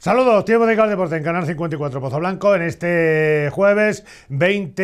Saludos, tiempo de Deporte en Canal 54 Pozo Blanco en este jueves 20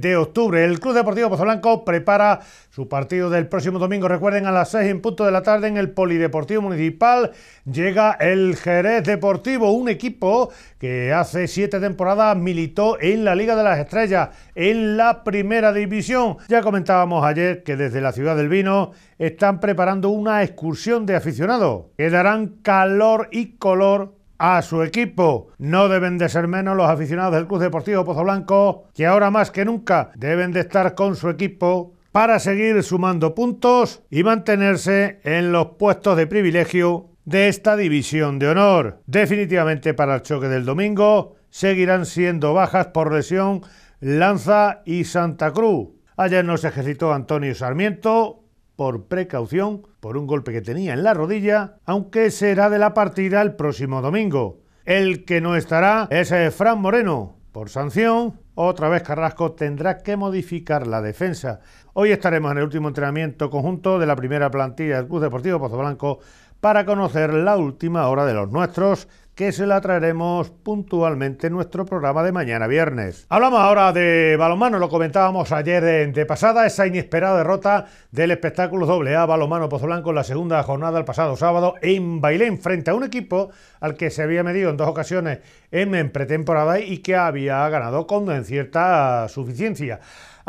de octubre. El Club Deportivo Pozo Blanco prepara su partido del próximo domingo. Recuerden, a las 6 en punto de la tarde en el Polideportivo Municipal llega el Jerez Deportivo, un equipo que hace 7 temporadas militó en la Liga de las Estrellas, en la Primera División. Ya comentábamos ayer que desde la Ciudad del Vino están preparando una excursión de aficionados que darán calor y color a su equipo. No deben de ser menos los aficionados del Club Deportivo Pozo Blanco que ahora más que nunca deben de estar con su equipo para seguir sumando puntos y mantenerse en los puestos de privilegio de esta división de honor. Definitivamente para el choque del domingo seguirán siendo bajas por lesión Lanza y Santa Cruz. Ayer nos ejercitó Antonio Sarmiento, por precaución por un golpe que tenía en la rodilla, aunque será de la partida el próximo domingo. El que no estará es eh, Fran Moreno. Por sanción, otra vez Carrasco tendrá que modificar la defensa. Hoy estaremos en el último entrenamiento conjunto de la primera plantilla del Club Deportivo Pozo Blanco para conocer la última hora de los nuestros que se la traeremos puntualmente en nuestro programa de mañana viernes. Hablamos ahora de balonmano, lo comentábamos ayer de, pasada, esa inesperada derrota del espectáculo AA balonmano Pozoblanco en la segunda jornada el pasado sábado en Bailén frente a un equipo al que se había medido en dos ocasiones en, en pretemporada y que había ganado con cierta suficiencia.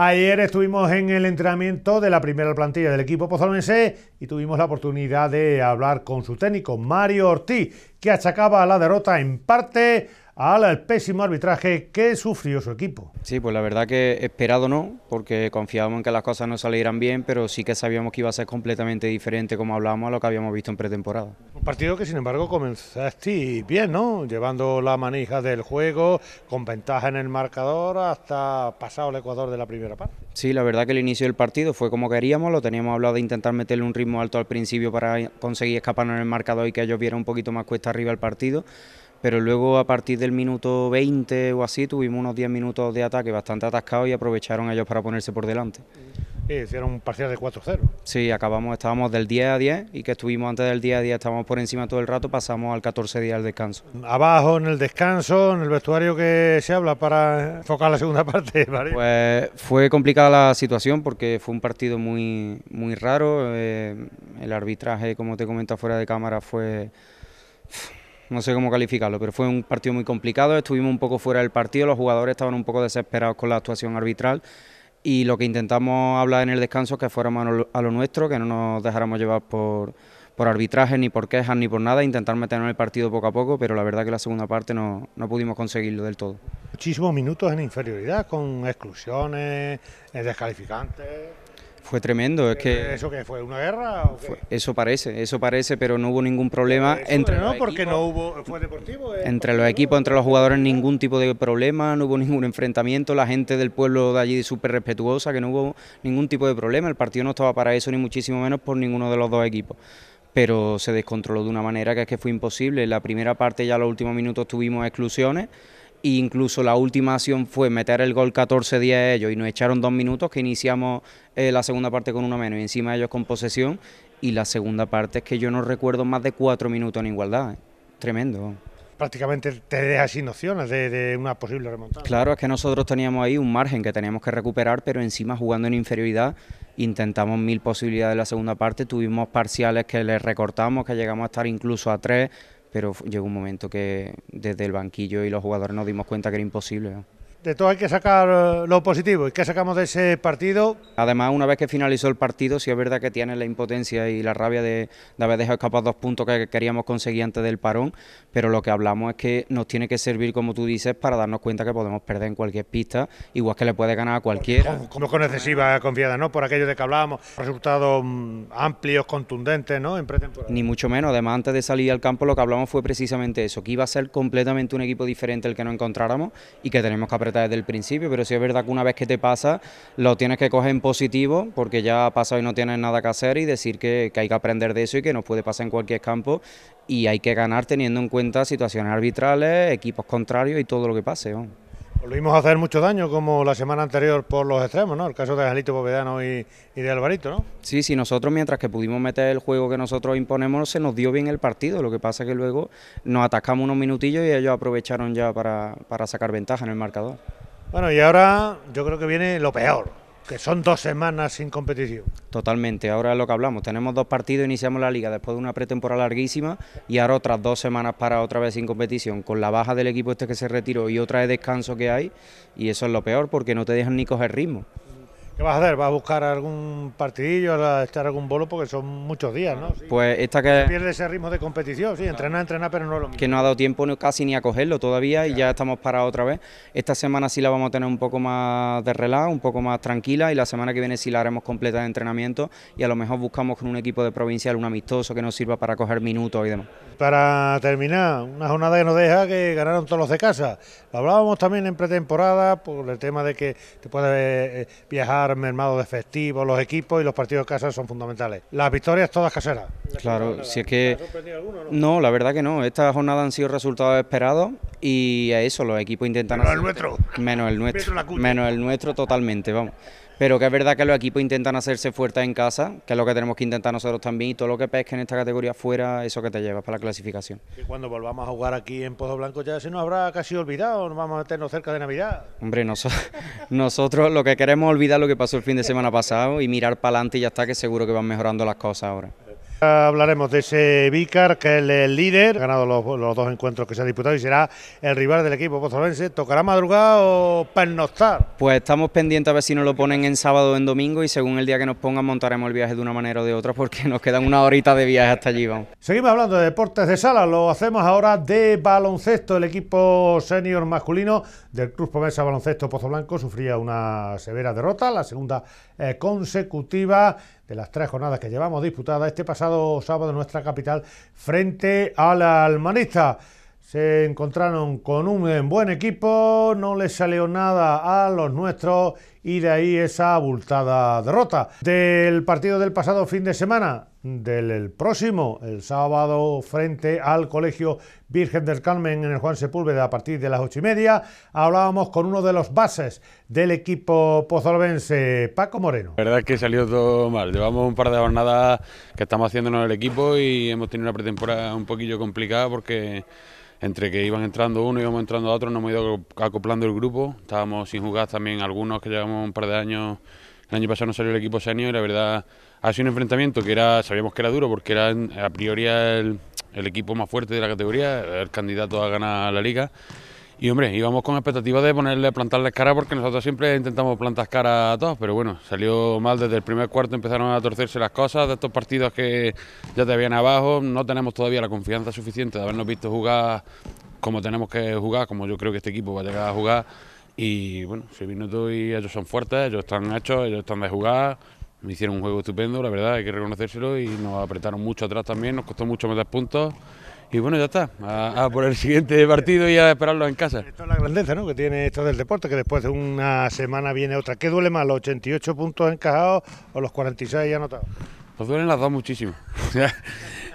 Ayer estuvimos en el entrenamiento de la primera plantilla del equipo pozolense y tuvimos la oportunidad de hablar con su técnico, Mario Ortiz, que achacaba la derrota en parte el pésimo arbitraje que sufrió su equipo. Sí, pues la verdad que esperado no, porque confiábamos en que las cosas no salieran bien, pero sí que sabíamos que iba a ser completamente diferente, como hablábamos, a lo que habíamos visto en pretemporada. Un partido que, sin embargo, comenzaste bien, ¿no? Llevando la manija del juego, con ventaja en el marcador, hasta pasado el Ecuador de la primera parte. Sí, la verdad que el inicio del partido fue como queríamos, lo teníamos hablado de intentar meterle un ritmo alto al principio para conseguir escaparnos en el marcador y que ellos vieran un poquito más cuesta arriba el partido pero luego a partir del minuto 20 o así tuvimos unos 10 minutos de ataque bastante atascados y aprovecharon ellos para ponerse por delante. Y hicieron un parcial de 4-0. Sí, acabamos, estábamos del 10 a 10 y que estuvimos antes del 10 a 10, estábamos por encima todo el rato, pasamos al 14 día al descanso. Abajo en el descanso, en el vestuario que se habla para enfocar la segunda parte, ¿vale? Pues fue complicada la situación porque fue un partido muy, muy raro. Eh, el arbitraje, como te comenta fuera de cámara, fue no sé cómo calificarlo, pero fue un partido muy complicado, estuvimos un poco fuera del partido, los jugadores estaban un poco desesperados con la actuación arbitral y lo que intentamos hablar en el descanso es que fuéramos a lo nuestro, que no nos dejáramos llevar por, por arbitraje, ni por quejas, ni por nada, intentar meternos en el partido poco a poco, pero la verdad que la segunda parte no, no pudimos conseguirlo del todo. Muchísimos minutos en inferioridad, con exclusiones, eh, descalificantes. Fue tremendo, es que... ¿Eso que fue? ¿Una guerra? eso parece, eso parece, pero no hubo ningún problema entre no, porque no hubo, fue deportivo. ¿eh? entre los equipos, entre los jugadores, ningún tipo de problema, no hubo ningún enfrentamiento, la gente del pueblo de allí súper respetuosa, que no hubo ningún tipo de problema, el partido no estaba para eso, ni muchísimo menos por ninguno de los dos equipos pero se descontroló de una manera que fue imposible. En la primera parte, ya los últimos minutos tuvimos exclusiones, incluso la última acción fue meter el gol 14-10 a ellos y nos echaron dos minutos que iniciamos eh, la segunda parte con uno menos y encima ellos con posesión. Y la segunda parte es que yo no recuerdo más de cuatro minutos en igualdad. Tremendo prácticamente te deja sin opciones de, una posible remontada. Claro, es que nosotros teníamos ahí un margen que teníamos que recuperar, pero encima jugando en inferioridad intentamos mil posibilidades de la segunda parte, tuvimos parciales que les recortamos, que llegamos a estar incluso a tres, pero llegó un momento que desde el banquillo y los jugadores nos dimos cuenta que era imposible de todo hay que sacar eh, lo positivo. ¿Y qué sacamos de ese partido? Además, una vez que finalizó el partido, sí es verdad que tiene la impotencia y la rabia de, haber dejado escapar dos puntos que queríamos conseguir antes del parón, pero lo que hablamos es que nos tiene que servir, como tú dices, para darnos cuenta que podemos perder en cualquier pista, igual que le puede ganar a cualquier. Como, con excesiva confiada ¿no? Por aquello de que hablábamos, resultados mm, amplios, contundentes, ¿no? En pretemporada. Ni mucho menos. Además, antes de salir al campo, lo que hablamos fue precisamente eso, que iba a ser completamente un equipo diferente el que nos encontráramos y que tenemos que aprender desde el principio, pero si es verdad que una vez que te pasa, lo tienes que coger en positivo, porque ya ha pasado y no tienes nada que hacer, y decir que, hay que aprender de eso y que nos puede pasar en cualquier campo, y hay que ganar teniendo en cuenta situaciones arbitrales, equipos contrarios y todo lo que pase. Volvimos a hacer mucho daño como la semana anterior por los extremos, ¿no? El caso de Angelito Povedano y, de Alvarito, ¿no? Sí, sí, nosotros mientras que pudimos meter el juego que nosotros imponemos, se nos dio bien el partido. Lo que pasa es que luego nos atacamos unos minutillos y ellos aprovecharon ya para sacar ventaja en el marcador. Bueno, y ahora yo creo que viene lo peor, que son dos semanas sin competición. Totalmente, ahora es lo que hablamos. Tenemos dos partidos, iniciamos la liga después de una pretemporada larguísima y ahora otras dos semanas para otra vez sin competición, con la baja del equipo este que se retiró y otra de descanso que hay. Y eso es lo peor porque no te dejan ni coger ritmo. ¿Qué vas a hacer? ¿Vas a buscar algún partidillo, a estar algún bolo? Porque son muchos días, ¿no? Pues esta que... pierde ese ritmo de competición, sí, Entrena, entrenar, pero no lo mismo. Que no ha dado tiempo casi ni a cogerlo todavía y ya estamos parados otra vez. Esta semana sí la vamos a tener un poco más de relajo, un poco más tranquila y la semana que viene sí la haremos completa de entrenamiento y a lo mejor buscamos con un equipo de provincial un amistoso que nos sirva para coger minutos y demás. Para terminar, una jornada que nos deja que ganaron todos los de casa. Lo hablábamos también en pretemporada por el tema de que te puedes eh, eh, viajar estar mermado de efectivo, los equipos y los partidos de casa son fundamentales. Las victorias todas caseras. Claro, si es que... no? la verdad que no. Esta jornada han sido resultados esperados y a eso los equipos intentan... Menos el nuestro. Menos el nuestro. Menos el nuestro totalmente, vamos pero que es verdad que los equipos intentan hacerse fuertes en casa, que es lo que tenemos que intentar nosotros también, y todo lo que pesque en esta categoría fuera, eso que te lleva para la clasificación. Y cuando volvamos a jugar aquí en Pozo Blanco ya se nos habrá casi olvidado, nos vamos a meternos cerca de Navidad. Hombre, nosotros, nosotros lo que queremos es olvidar lo que pasó el fin de semana pasado y mirar para adelante y ya está, que seguro que van mejorando las cosas ahora. Hablaremos de ese Vícar, que es el líder, ha ganado los, dos encuentros que se han disputado y será el rival del equipo pozolense. ¿Tocará madrugada o pernoctar? Pues estamos pendientes a ver si nos lo ponen en sábado o en domingo y según el día que nos pongan montaremos el viaje de una manera o de otra porque nos quedan una horita de viaje hasta allí. Vamos. Seguimos hablando de deportes de sala, lo hacemos ahora de baloncesto. El equipo senior masculino del Club Promesa Baloncesto Pozo Blanco sufría una severa derrota, la segunda eh, consecutiva de las tres jornadas que llevamos disputadas este pasado sábado en nuestra capital frente al la Almanista. Se encontraron con un buen equipo, no les salió nada a los nuestros y de ahí esa abultada derrota. Del partido del pasado fin de semana, del próximo, el sábado, frente al Colegio Virgen del Carmen en el Juan Sepúlveda a partir de las ocho y media. Hablábamos con uno de los bases del equipo pozolvense, Paco Moreno. La verdad es que salió todo mal. Llevamos un par de jornadas que estamos haciéndonos el equipo y hemos tenido una pretemporada un poquillo complicada porque entre que iban entrando uno y íbamos entrando otro, no hemos ido acoplando el grupo. Estábamos sin jugar también algunos que llevamos un par de años. El año pasado no salió el equipo senior y la verdad ha sido un enfrentamiento que era, sabíamos que era duro porque era a priori el, equipo más fuerte de la categoría, el candidato a ganar la liga. Y hombre, íbamos con expectativas de ponerle, plantarles cara porque nosotros siempre intentamos plantar cara a todos, pero bueno, salió mal desde el primer cuarto, empezaron a torcerse las cosas, de estos partidos que ya te habían abajo, no tenemos todavía la confianza suficiente de habernos visto jugar como tenemos que jugar, como yo creo que este equipo va a llegar a jugar. Y bueno, vino todo y ellos son fuertes, ellos están hechos, ellos están de jugar, me hicieron un juego estupendo, la verdad, hay que reconocérselo y nos apretaron mucho atrás también, nos costó mucho meter puntos. Y bueno, ya está, a, por el siguiente partido y a esperarlo en casa. Esto es la grandeza que tiene esto del deporte, que después de una semana viene otra. ¿Qué duele más, los 88 puntos encajados o los 46 anotados? Nos duelen las dos muchísimo.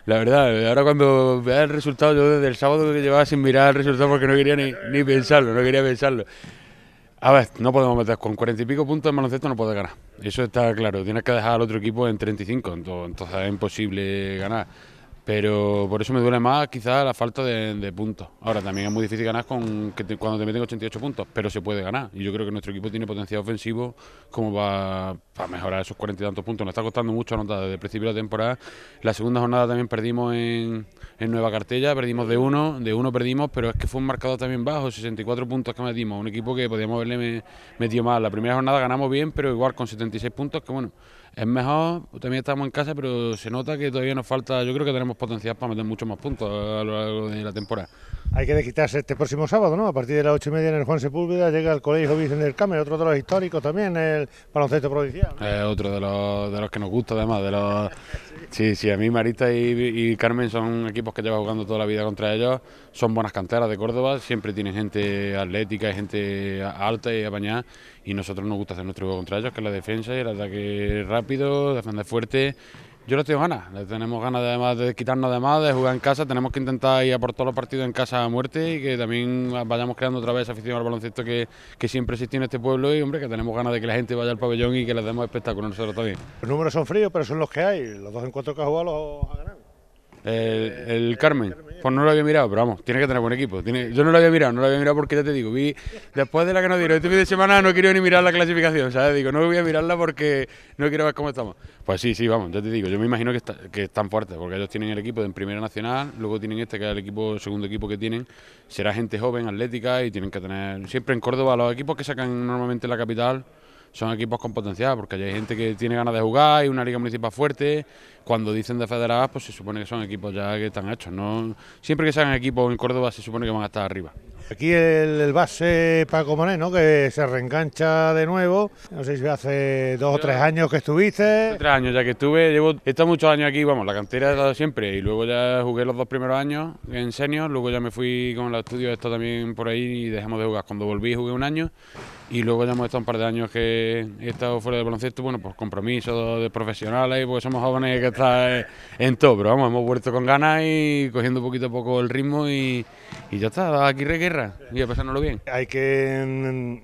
la verdad, ahora cuando vea el resultado, yo desde el sábado que llevaba sin mirar el resultado porque no quería ni, ni pensarlo, no quería pensarlo. A ver, no podemos meter con 40 y pico puntos en baloncesto no puedes ganar. Eso está claro. Tienes que dejar al otro equipo en 35, entonces es imposible ganar. Pero por eso me duele más quizás la falta de, puntos. Ahora también es muy difícil ganar con cuando te meten 88 puntos, pero se puede ganar. Y yo creo que nuestro equipo tiene potencial ofensivo como para, para mejorar esos 40 y tantos puntos. Nos está costando mucho anotar desde el principio de la temporada. La segunda jornada también perdimos en, Nueva Cartella, perdimos de uno, de uno perdimos, pero es que fue un marcador también bajo, 64 puntos que metimos. Un equipo que podíamos haberle metido mal. La primera jornada ganamos bien, pero igual con 76 puntos, que bueno es mejor, también estamos en casa, pero se nota que todavía nos falta, yo creo que tenemos potencial para meter muchos más puntos a lo largo de la temporada. Hay que desquitarse este próximo sábado, ¿no? A partir de las ocho y media en el Juan Sepúlveda llega el Colegio Vicente del Cámara, otro de los históricos también, el baloncesto provincial. otro de los, de los que nos gusta además, de los... Sí, sí, a mí Marita y, Carmen son equipos que lleva jugando toda la vida contra ellos. Son buenas canteras de Córdoba, siempre tienen gente atlética gente alta y apañada. Y nosotros nos gusta hacer nuestro juego contra ellos, que es la defensa y el ataque rápido, defender fuerte yo les tengo ganas, tenemos ganas además de quitarnos además, de jugar en casa, tenemos que intentar ir a por todos los partidos en casa a muerte y que también vayamos creando otra vez esa afición al baloncesto que, siempre existió en este pueblo y hombre que tenemos ganas de que la gente vaya al pabellón y que les demos espectáculo nosotros también. Los números son fríos, pero son los que hay, los dos encuentros que ha jugado los ha ganado. El, eh, el, Carmen. Pues no lo había mirado, pero vamos, tiene que tener buen equipo. yo no lo había mirado, no lo había mirado porque ya te digo, vi después de la que nos dieron este fin de semana no quiero ni mirar la clasificación, ¿sabes? Digo, no voy a mirarla porque no quiero ver cómo estamos. Pues sí, sí, vamos, ya te digo, yo me imagino que, está, que están fuertes, porque ellos tienen el equipo de Primera Nacional, luego tienen este que es el equipo, segundo equipo que tienen, será gente joven, atlética y tienen que tener, siempre en Córdoba, los equipos que sacan normalmente la capital son equipos con potencial, porque hay gente que tiene ganas de jugar y una liga municipal fuerte. Cuando dicen de federadas, pues se supone que son equipos ya que están hechos. No siempre que sean equipos en Córdoba se supone que van a estar arriba. Aquí el, base Paco Moreno que se reengancha de nuevo. No sé si hace dos o tres años que estuviste. tres años ya que estuve. Llevo estos muchos años aquí. Vamos, la cantera dado siempre y luego ya jugué los dos primeros años en senior. Luego ya me fui con los estudio... esto también por ahí y dejamos de jugar. Cuando volví jugué un año y luego ya hemos estado un par de años que he estado fuera del baloncesto, bueno, pues compromiso de profesionales, pues somos jóvenes que está en todo, pero vamos, hemos vuelto con ganas y cogiendo poquito a poco el ritmo y, ya está, aquí reguerra y a pasárnoslo bien. Hay que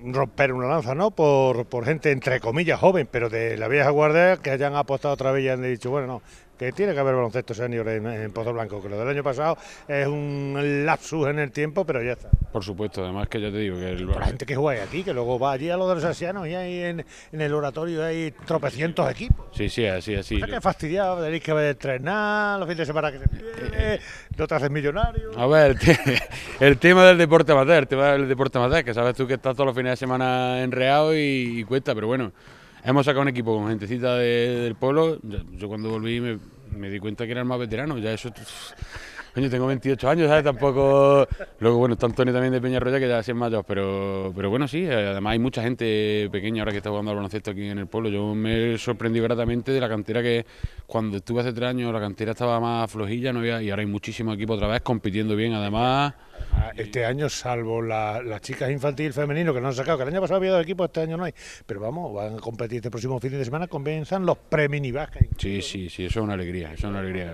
mm, romper una lanza, ¿no? Por, por gente, entre comillas, joven, pero de la vieja guardia que hayan apostado otra vez y han dicho, bueno, no, que tiene que haber baloncesto senior en, Pozo Blanco, que lo del año pasado es un lapsus en el tiempo, pero ya está. Por supuesto, además que ya te digo que el... La gente que juega aquí, que luego va allí a los de los ancianos y ahí en, el oratorio hay tropecientos equipos. Sí, sí, así, así. O pues sea que fastidiado, tenéis que entrenar, los fines de semana que se pierde no te haces millonario. A ver, el, tema del deporte amateur, el tema del deporte amateur, que sabes tú que estás todos los fines de semana enreado y, y cuesta, pero bueno hemos sacado un equipo con gentecita del pueblo. Yo, cuando volví me, di cuenta que era el más veterano, ya eso... tengo 28 años, ¿sabes? Tampoco... Luego, bueno, está Antonio también de Peñarroya, que ya ha es mayor, pero, pero bueno, sí. Eh, además hay mucha gente pequeña ahora que está jugando al baloncesto aquí en el pueblo. Yo me sorprendí gratamente de la cantera que cuando estuve hace tres años la cantera estaba más flojilla no había, y ahora hay muchísimo equipo otra vez compitiendo bien. Además... Ah, este año, salvo las chicas infantil femenino que no han sacado, que el año pasado había dos equipos, este año no hay. Pero vamos, van a competir este próximo fin de semana, convenzan los pre-mini Sí, sí, sí, eso es una alegría, eso es una alegría.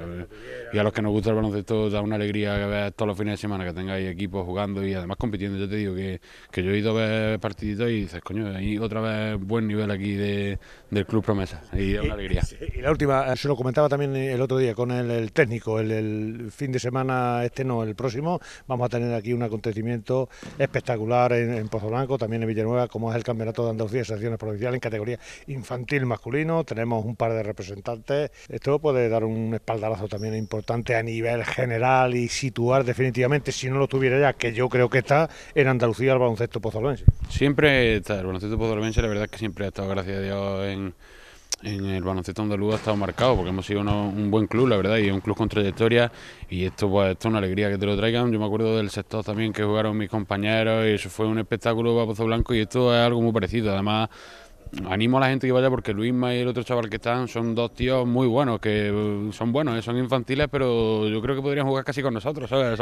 Y a los que nos gusta el baloncesto da una alegría que todos los fines de semana que tengáis equipos jugando y además compitiendo. Yo te digo que, yo he ido a ver partiditos y dices, coño, hay otra vez buen nivel aquí del Club Promesa. Y es una alegría. Y, la última, eh, se lo comentaba también el otro día con el, técnico, el, fin de semana, este no, el próximo, vamos a tener aquí un acontecimiento espectacular en, Pozo Blanco, también en Villanueva, como es el Campeonato de Andalucía de Selecciones Provinciales en categoría infantil masculino. Tenemos un par de representantes. Esto puede dar un espaldarazo también importante a nivel general y situar definitivamente, si no lo tuviera ya, que yo creo que está en Andalucía el baloncesto pozolense. Siempre está, el baloncesto pozolense, la verdad es que siempre ha estado, gracias a Dios, en en el baloncesto andaluz ha estado marcado, porque hemos sido un buen club, la verdad, y un club con trayectoria, y esto, pues, esto es una alegría que te lo traigan. Yo me acuerdo del sector también que jugaron mis compañeros, y eso fue un espectáculo para Pozo Blanco, y esto es algo muy parecido. Además, animo a la gente que vaya porque Luisma y el otro chaval que están son dos tíos muy buenos, que mm, son buenos, eh, son infantiles, pero yo creo que podrían jugar casi con nosotros, ¿sabes?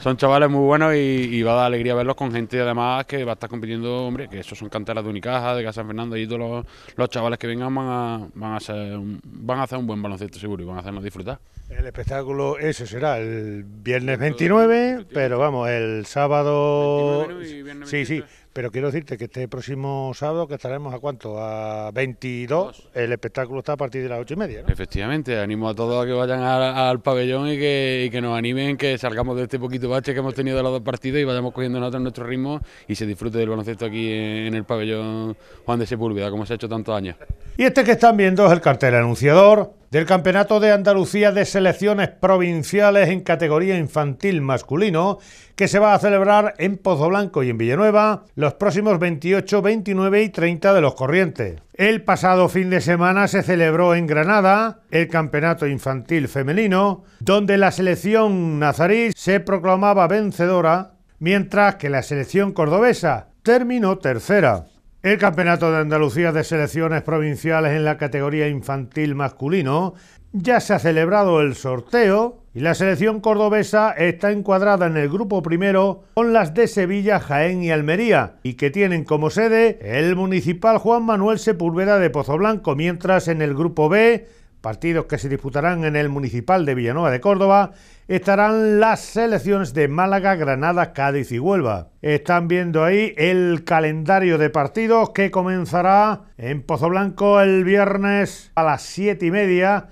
Son, chavales muy buenos y, va a dar alegría verlos con gente además que va a estar compitiendo, hombre, que esos son canteras de Unicaja, de Casa Fernando, y todos los, chavales que vengan van a, van, a ser, van a hacer un buen baloncesto seguro y van a hacernos disfrutar. El espectáculo ese será el viernes 29, pero vamos, el sábado... 29 y viernes Sí, sí pero quiero decirte que este próximo sábado, que estaremos a cuánto? A 22, el espectáculo está a partir de las 8 y media. ¿no? Efectivamente, animo a todos a que vayan al, pabellón y que, nos animen, que salgamos de este poquito bache que hemos tenido de los dos partidos y vayamos cogiendo nosotros en nuestro ritmo y se disfrute del baloncesto aquí en el pabellón Juan de Sepúlveda, como se ha hecho tantos años. Y este que están viendo es el cartel anunciador del Campeonato de Andalucía de Selecciones Provinciales en categoría infantil masculino, que se va a celebrar en Pozo Blanco y en Villanueva los próximos 28, 29 y 30 de los corrientes. El pasado fin de semana se celebró en Granada el Campeonato Infantil Femenino, donde la selección nazarí se proclamaba vencedora, mientras que la selección cordobesa terminó tercera. El Campeonato de Andalucía de Selecciones Provinciales en la categoría infantil masculino ya se ha celebrado el sorteo y la selección cordobesa está encuadrada en el grupo primero con las de Sevilla, Jaén y Almería y que tienen como sede el municipal Juan Manuel Sepúlveda de Blanco, mientras en el grupo B partidos que se disputarán en el Municipal de Villanueva de Córdoba, estarán las selecciones de Málaga, Granada, Cádiz y Huelva. Están viendo ahí el calendario de partidos que comenzará en Pozo Blanco el viernes a las siete y media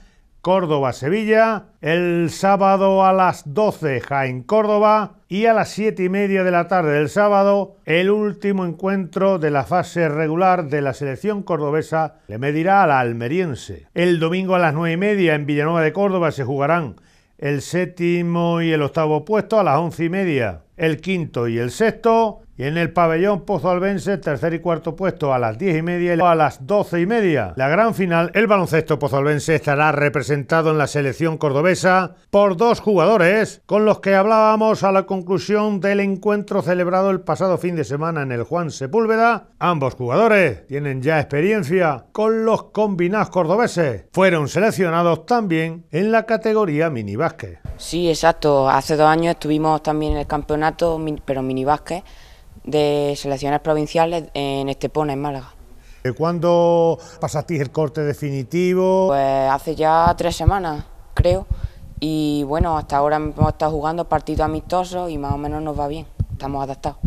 Córdoba-Sevilla, el sábado a las 12 Jaén-Córdoba y a las 7 y media de la tarde del sábado el último encuentro de la fase regular de la selección cordobesa le medirá a la almeriense. El domingo a las 9 y media en Villanueva de Córdoba se jugarán el séptimo y el octavo puesto a las 11 y media, el quinto y el sexto y en el pabellón Pozo tercer y cuarto puesto a las diez y media y a las doce y media. La gran final, el baloncesto Pozo estará representado en la selección cordobesa por dos jugadores con los que hablábamos a la conclusión del encuentro celebrado el pasado fin de semana en el Juan Sepúlveda. Ambos jugadores tienen ya experiencia con los combinados cordobeses. Fueron seleccionados también en la categoría mini Sí, exacto. Hace dos años estuvimos también en el campeonato, pero mini de selecciones provinciales en Estepona, en Málaga. ¿Cuándo pasasteis el corte definitivo? Pues hace ya tres semanas, creo. Y bueno, hasta ahora hemos estado jugando partidos amistosos y más o menos nos va bien, estamos adaptados.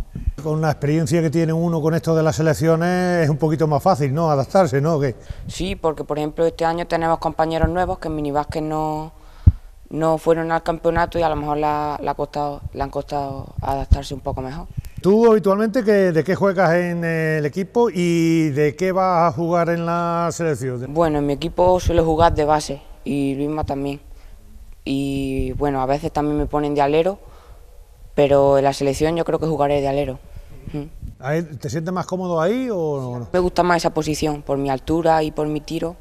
Con la experiencia que tiene uno con esto de las selecciones es un poquito más fácil, ¿no? Adaptarse, ¿no? Sí, porque por ejemplo este año tenemos compañeros nuevos que en minibásquet no, no fueron al campeonato y a lo mejor le la, han costado adaptarse un poco mejor. ¿Tú habitualmente que, de qué juegas en eh, el equipo y de qué vas a jugar en la selección? Bueno, en mi equipo suelo jugar de base y Luisma también. Y bueno, a veces también me ponen de alero, pero en la selección yo creo que jugaré de alero. ¿Te sientes más cómodo ahí o no? Me gusta más esa posición, por mi altura y por mi tiro,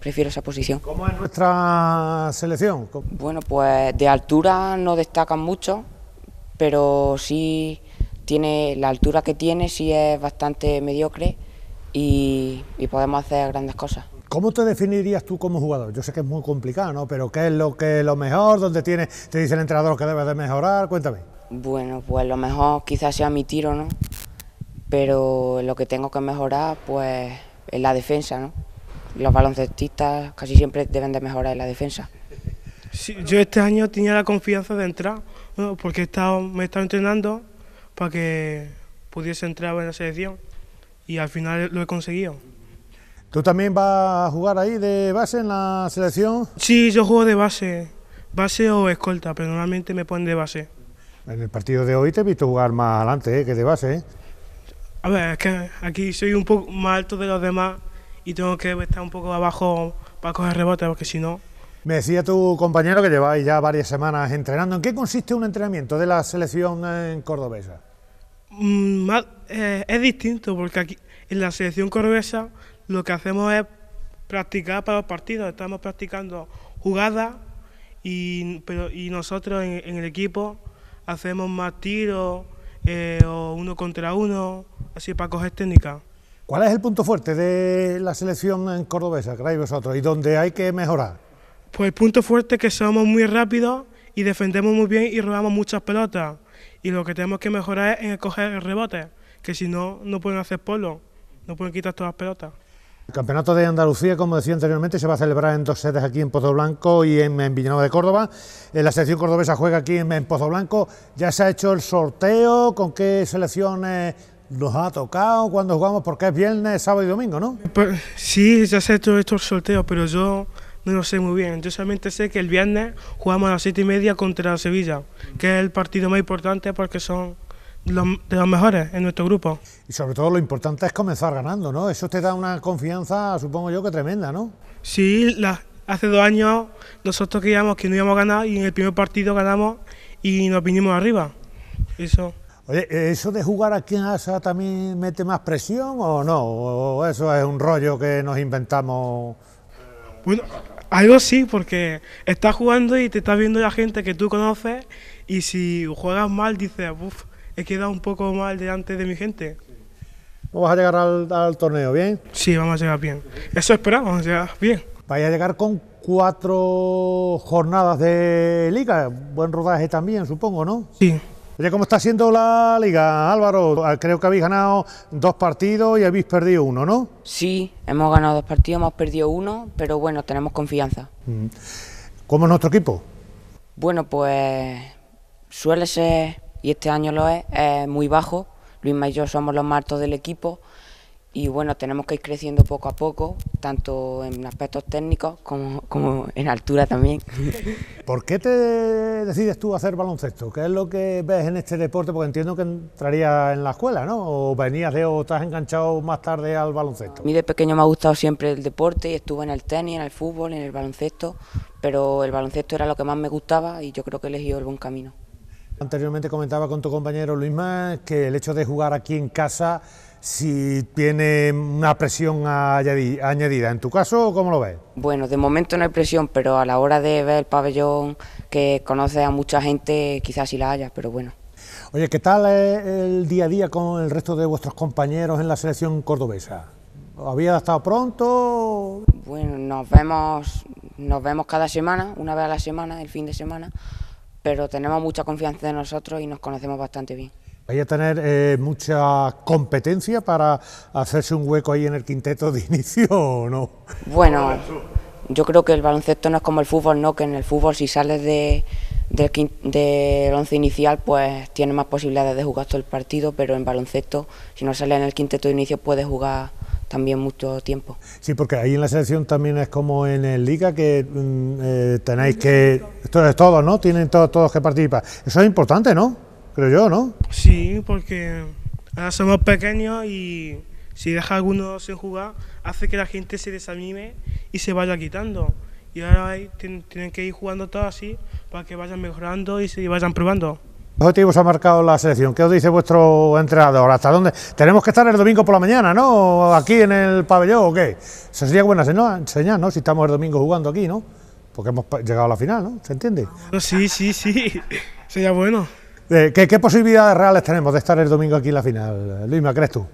prefiero esa posición. ¿Cómo es nuestra selección? Bueno, pues de altura no destacan mucho, pero sí tiene la altura que tiene, sí es bastante mediocre y, podemos hacer grandes cosas. ¿Cómo te definirías tú como jugador? Yo sé que es muy complicado, ¿no? Pero ¿qué es lo que lo mejor? ¿Dónde tiene, te dice el entrenador que debes de mejorar? Cuéntame. Bueno, pues lo mejor quizás sea mi tiro, ¿no? Pero lo que tengo que mejorar, pues, es la defensa, ¿no? Los baloncestistas casi siempre deben de mejorar en la defensa. yo este año tenía la confianza de entrar, porque estado, me he estado entrenando para que pudiese entrar en la selección y al final lo he conseguido. ¿Tú también vas a jugar ahí de base en la selección? Sí, yo juego de base, base o escolta, pero normalmente me ponen de base. En el partido de hoy te he visto jugar más adelante eh, que de base. Eh. A ver, es que aquí soy un poco más alto de los demás y tengo que estar un poco abajo para coger rebote, porque si no... Me decía tu compañero que lleváis ya varias semanas entrenando. ¿En qué consiste un entrenamiento de la selección en cordobesa? Mm, eh, es distinto porque aquí en la selección cordobesa lo que hacemos es practicar para los partidos, estamos practicando jugadas y, pero, y nosotros en, el equipo hacemos más tiros eh, o uno contra uno, así para coger técnica. ¿Cuál es el punto fuerte de la selección en cordobesa, creéis vosotros, y dónde hay que mejorar? Pues el punto fuerte es que somos muy rápidos y defendemos muy bien y robamos muchas pelotas. Y lo que tenemos que mejorar es en coger el rebote, que si no, no pueden hacer polo, no pueden quitar todas las pelotas. El Campeonato de Andalucía, como decía anteriormente, se va a celebrar en dos sedes aquí en Pozo Blanco y en, Villanueva de Córdoba. la selección cordobesa juega aquí en, Pozo Blanco. Ya se ha hecho el sorteo, con qué selecciones nos ha tocado, cuándo jugamos, porque es viernes, sábado y domingo, ¿no? Pues, sí, ya se ha hecho el sorteo, pero yo no lo sé muy bien. Yo solamente sé que el viernes jugamos a las siete y media contra Sevilla, que es el partido más importante porque son de los mejores en nuestro grupo. Y sobre todo lo importante es comenzar ganando, ¿no? Eso te da una confianza, supongo yo, que tremenda, ¿no? Sí, hace dos años nosotros creíamos que no íbamos a ganar y en el primer partido ganamos y nos vinimos arriba. Eso. Oye, ¿eso de jugar aquí en Asa también mete más presión o no? ¿O eso es un rollo que nos inventamos? Bueno, algo sí, porque estás jugando y te estás viendo la gente que tú conoces y si juegas mal dices, uff, he quedado un poco mal delante de mi gente. Vamos a llegar al, torneo? ¿Bien? Sí, vamos a llegar bien. Eso esperamos, llegar bien. Vais a llegar con cuatro jornadas de liga, buen rodaje también, supongo, ¿no? Sí. Oye, ¿cómo está siendo la liga, Álvaro? Ah, creo que habéis ganado dos partidos y habéis perdido uno, ¿no? Sí, hemos ganado dos partidos, hemos perdido uno, pero bueno, tenemos confianza. Mm. ¿Cómo es nuestro equipo? Bueno, pues suele ser, y este año lo es, eh, muy bajo. Luis y yo somos los martos del equipo y bueno, tenemos que ir creciendo poco a poco, tanto en aspectos técnicos como, en altura también. ¿Por qué te decides tú hacer baloncesto? ¿Qué es lo que ves en este deporte? Porque entiendo que entrarías en la escuela, ¿no? ¿O venías de o estás enganchado más tarde al baloncesto? A mí de pequeño me ha gustado siempre el deporte y estuve en el tenis, en el fútbol, en el baloncesto, pero el baloncesto era lo que más me gustaba y yo creo que he elegido el buen camino. Anteriormente comentaba con tu compañero más que el hecho de jugar aquí en casa si tiene una presión añadida. ¿En tu caso cómo lo ves? Bueno, de momento no hay presión, pero a la hora de ver el pabellón que conoce a mucha gente, quizás sí la haya, pero bueno. Oye, ¿qué tal el día a día con el resto de vuestros compañeros en la selección cordobesa? ¿Había estado pronto? Bueno, nos vemos, nos vemos cada semana, una vez a la semana, el fin de semana, pero tenemos mucha confianza en nosotros y nos conocemos bastante bien. ¿Vaya a tener eh, mucha competencia para hacerse un hueco ahí en el quinteto de inicio o no? Bueno, yo creo que el baloncesto no es como el fútbol, ¿no? Que en el fútbol si sales de, del, once inicial, pues tienes más posibilidades de jugar todo el partido, pero en baloncesto, si no sales en el quinteto de inicio, puedes jugar también mucho tiempo. Sí, porque ahí en la selección también es como en el Liga, que mm, eh, tenéis que... Esto es todo, ¿no? Tienen todos, todos que participar. Eso es importante, ¿no? creo yo, ¿no? Sí, porque ahora somos pequeños y si deja algunos alguno sin jugar, hace que la gente se desanime y se vaya quitando. Y ahora tienen que ir jugando todo así para que vayan mejorando y se vayan probando. ¿Qué objetivos ha marcado la selección? ¿Qué os dice vuestro entrenador? ¿Hasta dónde? Tenemos que estar el domingo por la mañana, ¿no? ¿Aquí en el pabellón o qué? Eso sería buena señal, ¿no? Si estamos el domingo jugando aquí, ¿no? Porque hemos llegado a la final, ¿no? ¿Se entiende? Sí, sí, sí. Sería bueno. Eh, ¿qué, posibilidades reales tenemos de estar el domingo aquí en la final? Luis, ¿me crees tú?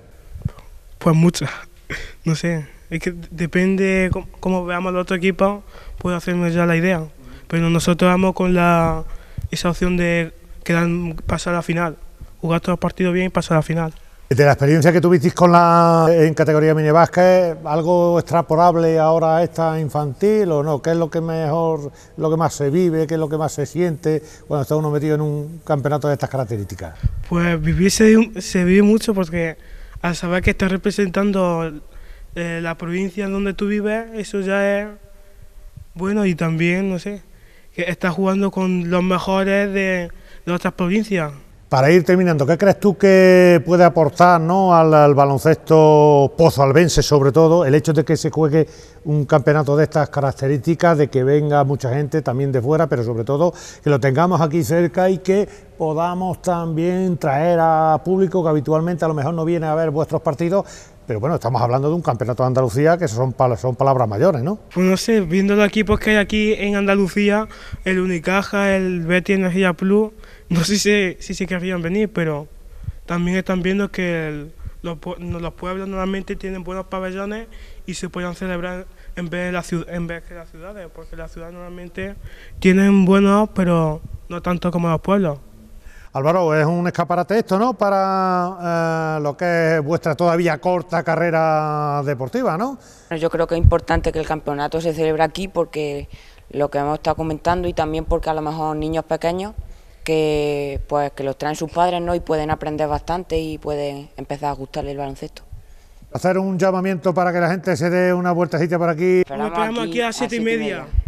Pues muchas. No sé, es que depende cómo, cómo veamos los otro equipo, puedo hacerme ya la idea. Pero nosotros vamos con la, esa opción de quedar, pasar a la final, jugar todos los partidos bien y pasar a la final. De la experiencia que tuvisteis con la en categoría mini ¿es algo extrapolable ahora a esta infantil o no? ¿Qué es lo que mejor, lo que más se vive, qué es lo que más se siente cuando está uno metido en un campeonato de estas características? Pues vivir se, vive mucho porque al saber que estás representando eh, la provincia en donde tú vives, eso ya es bueno y también, no sé, que estás jugando con los mejores de otras provincias. Para ir terminando, ¿qué crees tú que puede aportar ¿no? al, al baloncesto albense, sobre todo, el hecho de que se juegue un campeonato de estas características, de que venga mucha gente también de fuera, pero sobre todo que lo tengamos aquí cerca y que podamos también traer a público que habitualmente a lo mejor no viene a ver vuestros partidos? Pero bueno, estamos hablando de un campeonato de Andalucía que son, palabras mayores, ¿no? Pues no sé, viendo los equipos pues, que hay aquí en Andalucía, el Unicaja, el Betis Energía Plus, no sé si, si, querrían venir, pero también están viendo que los, pueblos normalmente tienen buenos pabellones y se pueden celebrar en vez, de la, en vez las ciudades, porque las ciudades normalmente tienen buenos, pero no tanto como los pueblos. Álvaro, es un escaparate esto, ¿no? Para eh, lo que es vuestra todavía corta carrera deportiva, ¿no? Yo creo que es importante que el campeonato se celebre aquí porque lo que hemos estado comentando y también porque a lo mejor niños pequeños que pues que los traen sus padres ¿no? y pueden aprender bastante y pueden empezar a gustarle el baloncesto. Hacer un llamamiento para que la gente se dé una vueltacita por aquí. Nos aquí, a siete, siete Y media.